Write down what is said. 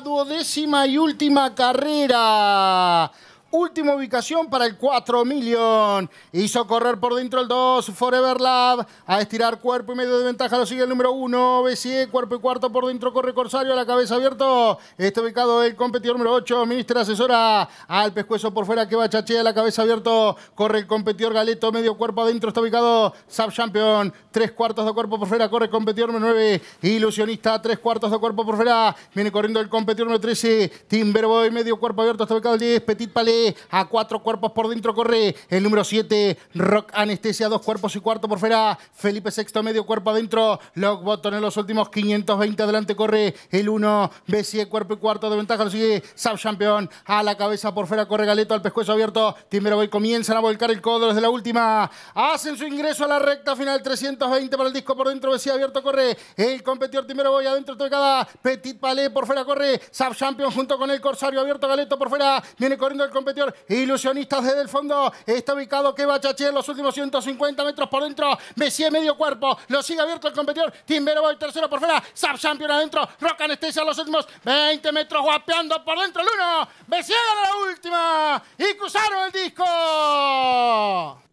duodécima y última carrera Última ubicación para el 4 Million. Hizo correr por dentro el 2, Forever Lab. A estirar cuerpo y medio de ventaja lo sigue el número 1, BCE. Cuerpo y cuarto por dentro corre Corsario a la cabeza abierto. Está ubicado el competidor número 8, Ministra Asesora. Al pescuezo por fuera que va Chaché a la cabeza abierto. Corre el competidor Galeto, medio cuerpo adentro. Está ubicado Sub Champion. Tres cuartos de cuerpo por fuera. Corre competidor número 9, Ilusionista. Tres cuartos de cuerpo por fuera. Viene corriendo el competidor número 13, Timberboy. Medio cuerpo abierto. Está ubicado el 10, Petit Palais a cuatro cuerpos por dentro corre el número 7, Rock Anestesia, dos cuerpos y cuarto por fuera, Felipe Sexto medio cuerpo adentro, Lock en los últimos 520 adelante corre el 1, b cuerpo y cuarto de ventaja, lo sigue Sub Champion, a la cabeza por fuera corre Galeto al pescuezo abierto, Timero Boy comienzan a volcar el codo desde la última, hacen su ingreso a la recta final, 320 para el disco por dentro, b abierto corre, el competidor Timero Boy adentro de cada, Petit Palais por fuera corre, Sub Champion junto con el Corsario abierto, Galeto por fuera, viene corriendo el competidor Ilusionistas desde el fondo. Está ubicado que en los últimos 150 metros por dentro. Messi medio cuerpo. Lo sigue abierto el competidor. Timbero va el tercero por fuera. Sub Champion adentro. Rock Anestesia los últimos 20 metros. Guapeando por dentro el uno. Messi gana la última. Y cruzaron el disco.